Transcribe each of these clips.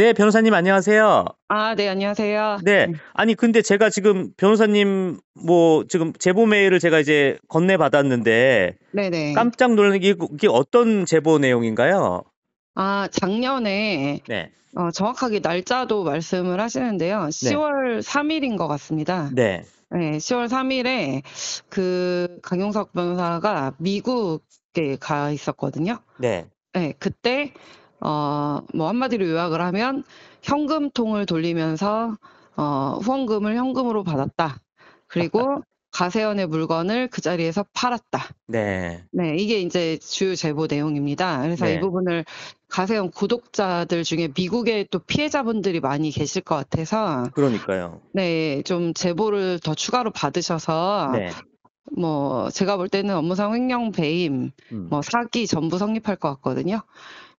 네, 변호사님 안녕하세요. 아, 네, 안녕하세요. 네. 음. 아니, 근데 제가 지금 변호사님 뭐 지금 제보 메일을 제가 이제 건네 받았는데 네네. 깜짝 놀란 게 이게 어떤 제보 내용인가요? 아, 작년에 네. 어, 정확하게 날짜도 말씀을 하시는데요. 10월 3일인 것 같습니다. 네. 네, 10월 3일에 그 강용석 변호사가 미국에 가 있었거든요. 네. 네, 그때 어, 뭐 한마디로 요약을 하면 현금통을 돌리면서 어, 후원금을 현금으로 받았다. 그리고 가세연의 물건을 그 자리에서 팔았다. 네. 네, 이게 이제 주요 제보 내용입니다. 그래서 네. 이 부분을 가세현 구독자들 중에 미국에 또 피해자분들이 많이 계실 것 같아서 그러니까요. 네, 좀 제보를 더 추가로 받으셔서 네. 뭐 제가 볼 때는 업무상 횡령 배임, 음. 뭐 사기 전부 성립할 것 같거든요.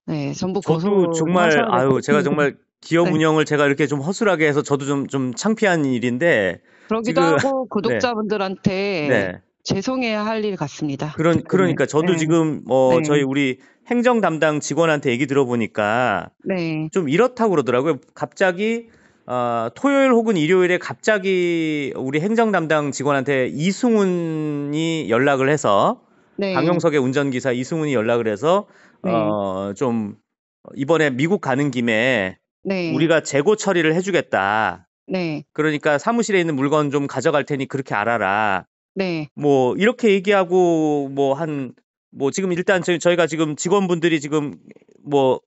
네, 전부 저도 정말 아유 제가 음. 정말 기업 네. 운영을 제가 이렇게 좀 허술하게 해서 저도 좀 좀 창피한 일인데 그러기도 지금 하고 네. 구독자분들한테 네. 죄송해야 할 일 같습니다. 그런 네. 그러니까 저도 네. 지금 뭐 네. 저희 우리 행정 담당 직원한테 얘기 들어보니까 네. 좀 이렇다고 그러더라고요. 갑자기 어, 토요일 혹은 일요일에 갑자기 우리 행정 담당 직원한테 이승훈이 연락을 해서 네. 방영석의 운전기사 이승훈이 연락을 해서 어, 네. 어좀 "이번에 미국 가는 김에 네. 우리가 재고 처리를 해 주겠다. 네. 그러니까 사무실에 있는 물건 좀 가져갈 테니 그렇게 알아라." 네. 뭐 이렇게 얘기하고 뭐 한뭐 뭐 지금 일단 저희 저희가 지금 직원분들이 지금 뭐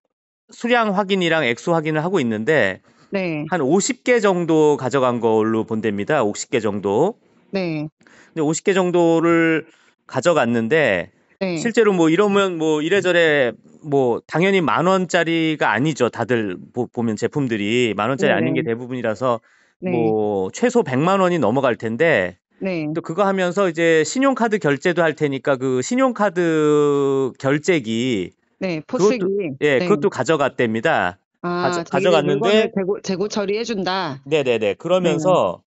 수량 확인이랑 액수 확인을 하고 있는데 네. 한50개 정도 가져간 걸로 본답니다, 50개 정도. 네. 근데 50개 정도를 가져갔는데 네. 실제로 뭐 이러면 뭐 이래저래 뭐 당연히 만 원짜리가 아니죠. 다들 보, 면 제품들이 만 원짜리 네. 아닌 게 대부분이라서 네. 뭐 최소 100만 원이 넘어갈 텐데 네. 또 그거 하면서 이제 신용카드 결제도 할 테니까 그 신용카드 결제기 네, 포스기 그것 예, 네. 그것도 가져갔답니다. 아, 가져, 갔는데 재고, 재고 처리해 준다. 네, 네, 네. 그러면서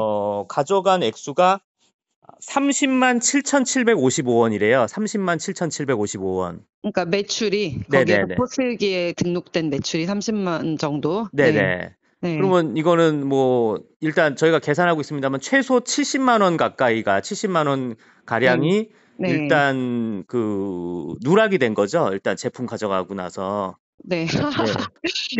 어, 가져간 액수가 30만 7,755원이래요. 30만 7,755원. 그러니까 매출이 네, 거기에 네, 네. 포슬기에 등록된 매출이 30만 정도. 네네. 네. 네. 그러면 이거는 뭐 일단 저희가 계산하고 있습니다만 최소 70만 원 가까이가 70만 원 가량이 네. 일단 그 누락이 된 거죠. 일단 제품 가져가고 나서. 네. 그러니까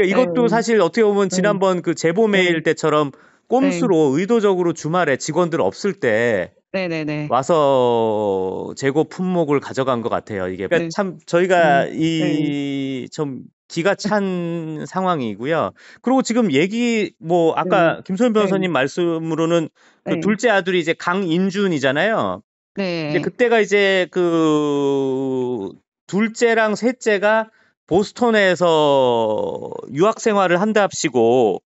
이것도 사실 어떻게 보면 지난번 그 제보 메일 때처럼 꼼수로 의도적으로 주말에 직원들 없을 때 네네네. 와서 재고 품목을 가져간 것 같아요. 이게 그러니까 네. 참 저희가 음. 이좀 네. 기가 찬 상황이고요. 그리고 지금 얘기 뭐 아까 네. 김소연 네. 변호사님 말씀으로는 그 네. 둘째 아들이 이제 강인준이잖아요. 네. 이제 그때가 이제 그 둘째랑 셋째가 보스턴에서 유학 생활을 한답시고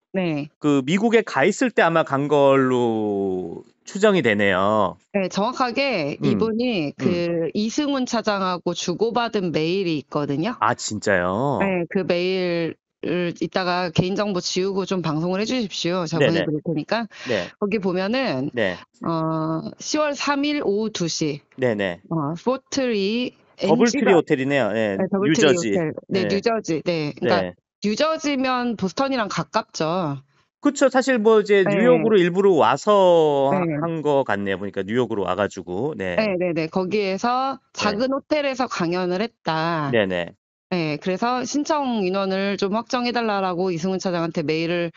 그 미국에 가 있을 때 아마 간 걸로 추정이 되네요. 네, 정확하게 음. 이분이 음. 그 음. 이승훈 차장하고 주고받은 메일이 있거든요. 아, 진짜요? 네, 그 메일 을 이따가 개인정보 지우고 좀 방송을 해주십시오. 제가 보내드 테니까. 네. 거기 보면은 네. 어, 10월 3일 오후 2시. 네네. 어, 포트리 더블트리 호텔이네요. 예, 네, 네더블 뉴저지. 호텔. 네, 네, 뉴저지. 네, 그러니까 네. 뉴저지면 보스턴이랑 가깝죠. 그쵸. 사실 뭐 이제 네. 뉴욕으로 일부러 와서 네. 한것 같네요. 보니까 뉴욕으로 와 가지고. 네. 네네네. 네, 네. 거기에서 작은 호텔에서 강연을 했다. 네네. 네, 그래서 신청 인원을 좀 확정해 달라고 이승훈 차장한테 메일을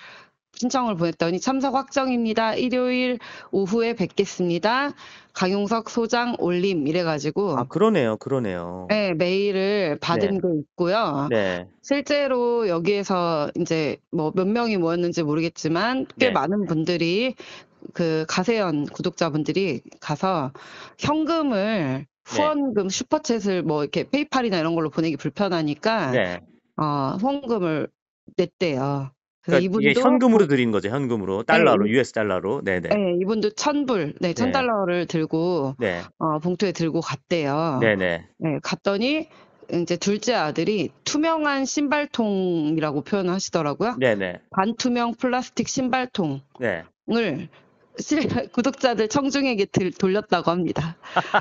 신청을 보냈더니 참석 확정입니다. 일요일 오후에 뵙겠습니다. 강용석 소장 올림 이래가지고 아 그러네요, 그러네요. 네 메일을 받은 네. 게 있고요. 네. 실제로 여기에서 이제 뭐 몇 명이 모였는지 모르겠지만 꽤 네. 많은 분들이 그 가세연 구독자분들이 가서 현금을 네. 후원금 슈퍼챗을 뭐 이렇게 페이팔이나 이런 걸로 보내기 불편하니까 네. 어 후원금을 냈대요. 그러니까 이게 이분 현금으로 그 드린 거죠. 현금으로 네. 달러로 이- US 달러로. 네네. 네. 네, 이분도 천 불, 네, 천 네. 달러를 들고 네. 어, 봉투에 들고 갔대요. 네네. 네. 네, 갔더니 이제 둘째 아들이 투명한 신발통이라고 표현하시더라고요. 네네. 반투명 플라스틱 신발통을 네. 구독자들 청중에게 들- 돌렸다고 합니다.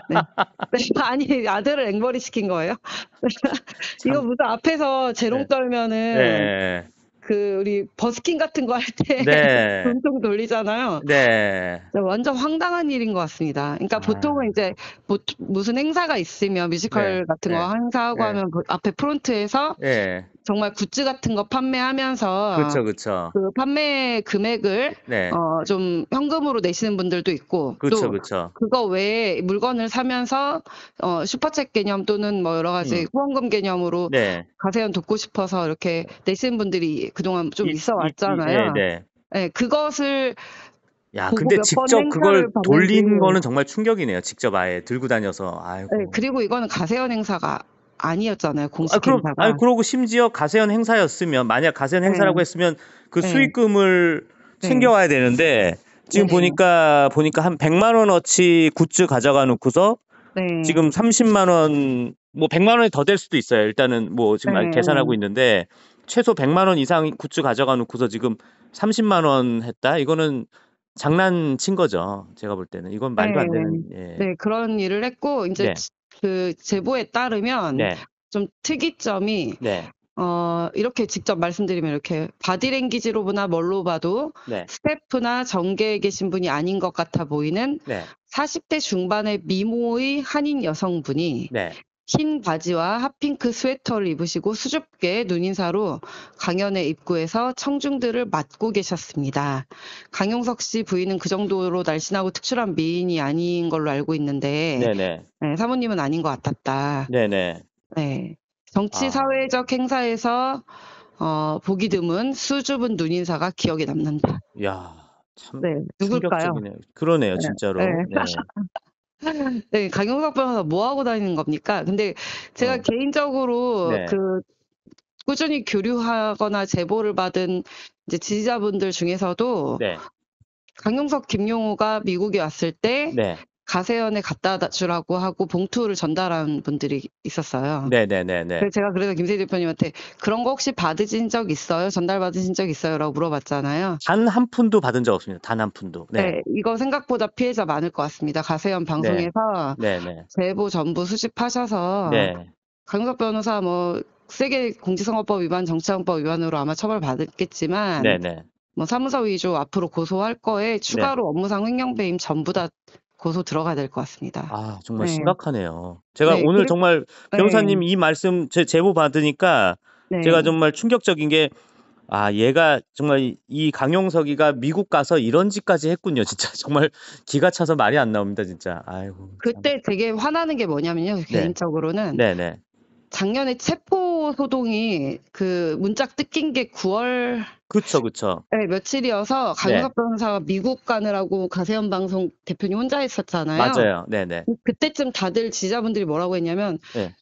네. 네, 아니 아들을 앵벌이 시킨 거예요? 이거 무슨 앞에서 재롱 떨면은 네. 그 우리 버스킹 같은 거 할때 네. 돈통 돌리잖아요. 네. 완전 황당한 일인 것 같습니다. 그러니까 아. 보통은 이제 뭐, 무슨 행사가 있으면 뮤지컬 네. 같은 거 네. 행사하고 네. 하면 그 앞에 프론트에서 네. 정말 굿즈 같은 거 판매하면서 그렇그렇그 판매 금액을 네. 어, 좀 현금으로 내시는 분들도 있고 그쵸, 또 그쵸. 그거 외에 물건을 사면서 어, 슈퍼챗 개념 또는 뭐 여러 가지 음. 후원금 개념으로 네. 가세현 돕고 싶어서 이렇게 내시는 분들이 그동안 좀 이, 있어 왔잖아요. 네, 네. 네, 그것을 야, 근데 직접 그걸 돌린 거는 정말 충격이네요. 직접 아예 들고 다녀서. 아이고. 네, 그리고 이거는 가세현 행사가 아니었잖아요. 아, 공식 아, 그럼, 행사가. 아니, 그러고 심지어 가세현 행사였으면 만약 가세현 행사라고 네. 했으면 그 네. 수익금을 네. 챙겨와야 되는데 지금 네. 보니까 보니까 한 100만 원어치 굿즈 가져가 놓고서 네. 지금 30만 원뭐 100만 원이 더 될 수도 있어요. 일단은 뭐 지금 계산하고 있는데 최소 100만 원 이상 굿즈 가져가 놓고서 지금 30만 원 했다. 이거는 장난친 거죠. 제가 볼 때는 이건 말도 네. 안 되는. 예. 네, 그런 일을 했고 이제 네. 그 제보에 따르면 네. 좀 특이점이 네. 어, 이렇게 직접 말씀드리면 이렇게 바디랭귀지로 보나 뭘로 봐도 네. 스태프나 정계에 계신 분이 아닌 것 같아 보이는 네. 40대 중반의 미모의 한인 여성분이 네. 흰 바지와 핫핑크 스웨터를 입으시고 수줍게 눈인사로 강연의 입구에서 청중들을 맞고 계셨습니다. 강용석 씨 부인은 그 정도로 날씬하고 특출한 미인이 아닌 걸로 알고 있는데 네, 사모님은 아닌 것 같았다. 네네. 네. 정치 아. 사회적 행사에서 어, 보기 드문 수줍은 눈인사가 기억에 남는다. 야. 참 네, 누굴까요? 충격적이네요. 그러네요, 네. 진짜로. 네. 네. 네, 강용석 변호사 뭐 하고 다니는 겁니까? 근데 제가 어. 개인적으로 네. 그 꾸준히 교류하거나 제보를 받은 이제 지지자분들 중에서도 네. 강용석, 김용호가 미국에 왔을 때 네. 가세연에 갖다 주라고 하고 봉투를 전달한 분들이 있었어요. 네네네네. 그래서 제가 그래서 김세희 대표님한테 그런 거 혹시 받으신 적 있어요? 전달받으신 적 있어요? 라고 물어봤잖아요. 단 한 푼도 받은 적 없습니다. 단 한 푼도. 네. 네. 이거 생각보다 피해자 많을 것 같습니다. 가세연 방송에서 네. 네 제보 전부 수집하셔서 네. 강석 변호사 뭐세계 공직선거법 위반, 정치자법 위반으로 아마 처벌받았겠지만 네네. 뭐사무소 위조 앞으로 고소할 거에 추가로 네. 업무상 횡령배임 전부 다 고소 들어가야 될 것 같습니다. 아, 정말 네. 심각하네요. 제가 네, 오늘 그래- 정말 네. 변호사님 이 말씀 제 제보 받으니까 네. 제가 정말 충격적인 게 아, 얘가 정말 이- 이 강용석이가 미국 가서 이런 짓까지 했군요. 진짜 정말 기가 차서 말이 안 나옵니다, 진짜. 아이고. 그때 되게 화나는 게 뭐냐면요. 네. 개인적으로는 네네. 네. 작년에 체포 소동이 그 문짝 뜯긴 게 9월 그쵸 그쵸 네, 며칠이어서 강유섭 네. 변호사가 미국 가느라고 가세현 방송 대표님 혼자 있었잖아요 맞아요. 네네. 그 그때쯤 다들 지자분들이 뭐라고 했냐면 네.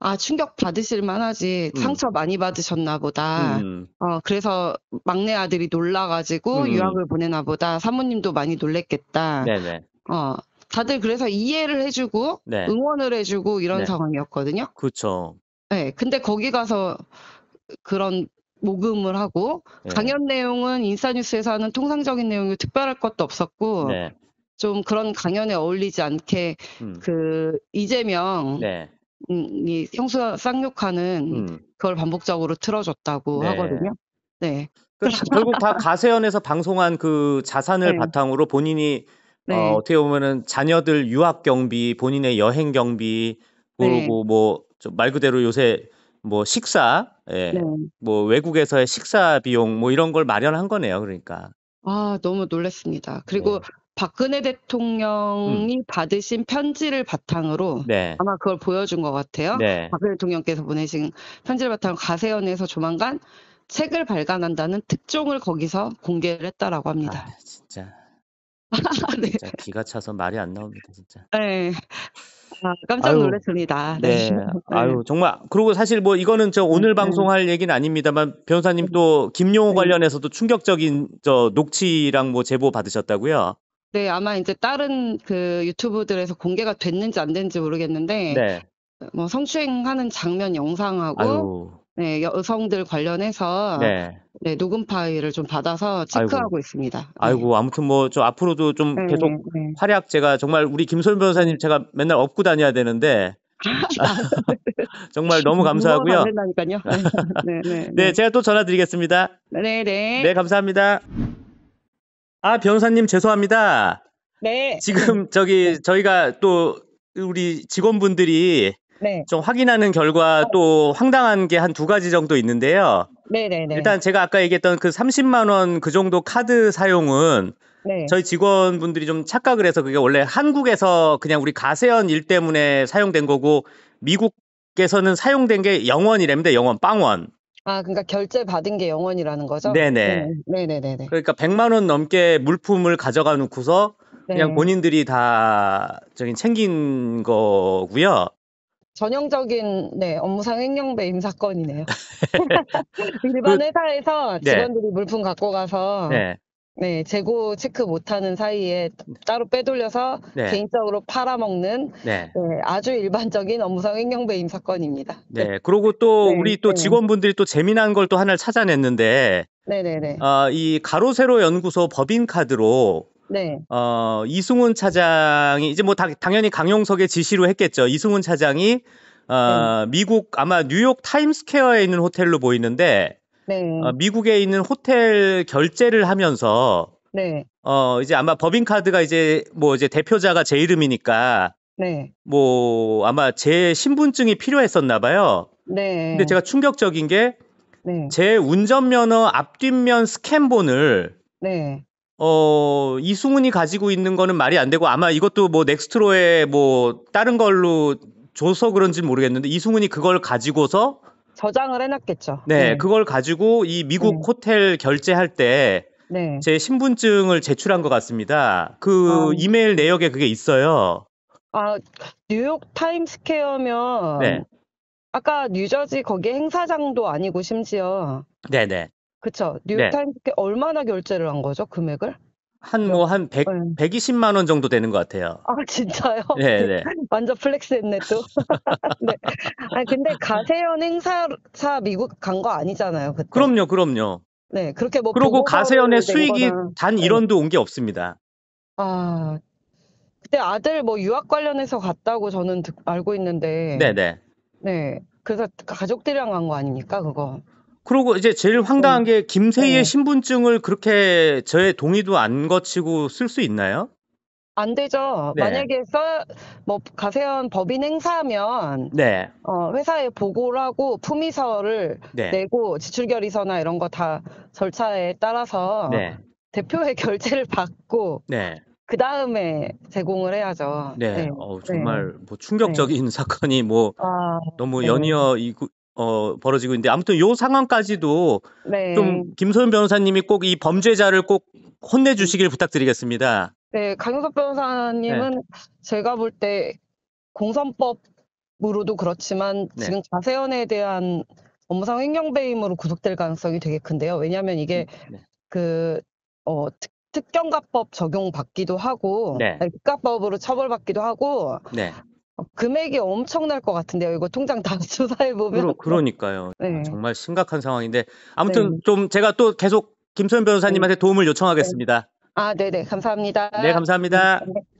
아 충격 받으실 만하지 음. 상처 많이 받으셨나 보다. 음, 음. 어 그래서 막내 아들이 놀라가지고 음, 음. 유학을 보내나 보다. 사모님도 많이 놀랬겠다. 네네. 어 다들 그래서 이해를 해주고 네. 응원을 해주고 이런 네. 상황이었거든요. 그렇죠. 네, 근데 거기 가서 그런 모금을 하고 네. 강연 내용은 인사뉴스에서 하는 통상적인 내용이 특별할 것도 없었고 네. 좀 그런 강연에 어울리지 않게 음. 그 이재명 네. 음, 이 형수 쌍욕하는 음. 그걸 반복적으로 틀어줬다고 네. 하거든요. 네. 그러니까 결국 다 가세연에서 방송한 그 자산을 바탕으로 본인이 어 네. 어떻게 보면은 자녀들 유학 경비, 본인의 여행 경비 네. 그러고 뭐말 그대로 요새 뭐 식사 예. 네. 뭐 외국에서의 식사 비용 뭐 이런 걸 마련한 거네요. 그러니까. 아 너무 놀랐습니다. 그리고 네. 박근혜 대통령이 음. 받으신 편지를 바탕으로 네. 아마 그걸 보여준 것 같아요. 네. 박근혜 대통령께서 보내신 편지를 바탕으로 가세연에서 조만간 책을 발간한다는 특종을 거기서 공개를 했다라고 합니다. 아, 진짜. 네. 진짜 기가 차서 말이 안 나옵니다, 진짜. 네. 아 깜짝 놀랐습니다. 네. 네. 네. 아유, 정말. 그리고 사실 뭐 이거는 저 오늘 네. 방송할 얘기는 아닙니다만 변호사님 또 네. 김용호 네. 관련해서도 충격적인 저 녹취랑 뭐 제보 받으셨다고요? 네, 아마 이제 다른 그 유튜브들에서 공개가 됐는지 안 됐는지 모르겠는데 네. 뭐 성추행하는 장면 영상하고 아유. 네, 여성들 관련해서 네. 네, 녹음 파일을 좀 받아서 체크하고 아이고. 있습니다. 네. 아이고, 아무튼 뭐저 앞으로도 좀 네, 계속 네, 네. 활약 제가 정말 우리 김소연 변호사님 제가 맨날 업고 다녀야 되는데 아, 정말 너무 감사하고요. 네, 네, 네, 네. 네, 제가 또 전화 드리겠습니다. 네, 네. 네, 감사합니다. 아, 변호사님 죄송합니다. 네. 지금 저기 저희가 또 우리 직원분들이 네. 좀 확인하는 결과 어. 또 황당한 게 한 두 가지 정도 있는데요. 네네네. 일단 제가 아까 얘기했던 그 30만 원 그 정도 카드 사용은 네. 저희 직원분들이 좀 착각을 해서 그게 원래 한국에서 그냥 우리 가세현 일 때문에 사용된 거고 미국에서는 사용된 게 영원이랍니다. 영원, 빵원. 아, 그러니까 결제 받은 게 영원이라는 거죠? 네네. 네, 음, 네네네. 그러니까 100만 원 넘게 물품을 가져가 놓고서 그냥 네. 본인들이 다 저기 챙긴 거고요. 전형적인 네, 업무상 횡령배임 사건이네요. 일반 그 회사에서 네. 직원들이 물품 갖고 가서 네. 네, 재고 체크 못하는 사이에 따로 빼돌려서 네. 개인적으로 팔아먹는 네. 네, 아주 일반적인 업무상 횡령배임 사건입니다. 네, 그리고 또 네, 우리 또 네. 직원분들이 또 재미난 걸 또 하나를 찾아냈는데, 네네네. 아, 이 가로세로 연구소 법인 카드로 네. 어, 이승훈 차장이 이제 뭐 다, 당연히 강용석의 지시로 했겠죠. 이승훈 차장이 어, 네. 미국 아마 뉴욕 타임스퀘어에 있는 호텔로 보이는데 네. 어, 미국에 있는 호텔 결제를 하면서 네. 어, 이제 아마 법인카드가 이제 뭐 이제 대표자가 제 이름이니까 네. 뭐 아마 제 신분증이 필요했었나 봐요. 네. 근데 제가 충격적인 게제 네. 운전면허 앞뒷면 스캔본을 네. 어, 이승훈이 가지고 있는 거는 말이 안 되고 아마 이것도 뭐 넥스트로에 뭐 다른 걸로 줘서 그런지 모르겠는데 이승훈이 그걸 가지고서 저장을 해놨겠죠. 네, 네. 그걸 가지고 이 미국 네. 호텔 결제할 때 네. 제 신분증을 제출한 것 같습니다. 그 아. 이메일 내역에 그게 있어요. 아, 뉴욕 타임스퀘어면 네. 아까 뉴저지 거기 행사장도 아니고 심지어 네네. 네. 그쵸. 네. 뉴타임스께 얼마나 결제를 한 거죠? 금액을? 한 뭐, 한 100, 120만 원 정도 되는 것 같아요. 아, 진짜요? 네, 네. 완전 플렉스 했네, 또. 네. 아니, 근데 가세현 행사차 미국 간 거 아니잖아요, 그때. 그럼요, 그럼요. 네, 그렇게 뭐. 그러고 가세현의 수익이 거나... 단 1원도 온 게 없습니다. 아, 그때 아들 뭐 유학 관련해서 갔다고 저는 알고 있는데. 네네. 네. 네. 그래서 가족들이랑 간 거 아닙니까, 그거? 그리고 이제 제일 황당한 어. 게 김세희의 네. 신분증을 그렇게 저의 동의도 안 거치고 쓸 수 있나요? 안 되죠. 네. 만약에 써, 뭐 가세현 법인 행사하면 네. 어, 회사에 보고를 하고 품위서를 네. 내고 지출 결의서나 이런 거 다 절차에 따라서 네. 대표의 결제를 받고 네. 그 다음에 제공을 해야죠. 네, 네. 어, 정말 네. 뭐 충격적인 네. 사건이 뭐 아, 너무 연이어 어, 벌어지고 있는데 아무튼 요 상황까지도 네. 좀 김소연 변호사님이 꼭 이 범죄자를 꼭 혼내주시길 부탁드리겠습니다. 네, 강용석 변호사님은 네. 제가 볼 때 공선법으로도 그렇지만 네. 지금 자세연에 대한 업무상 횡령배임으로 구속될 가능성이 되게 큰데요. 왜냐하면 이게 음, 네. 그 어, 특경가법 적용받기도 하고 네. 가법으로 처벌받기도 하고 네. 금액이 엄청날 것 같은데요. 이거 통장 다 조사해 보면. 그러, 니까요 네. 아, 정말 심각한 상황인데 아무튼 네. 좀 제가 또 계속 김소연 변호사님한테 네. 도움을 요청하겠습니다. 아, 네네. 감사합니다. 네, 감사합니다. 네.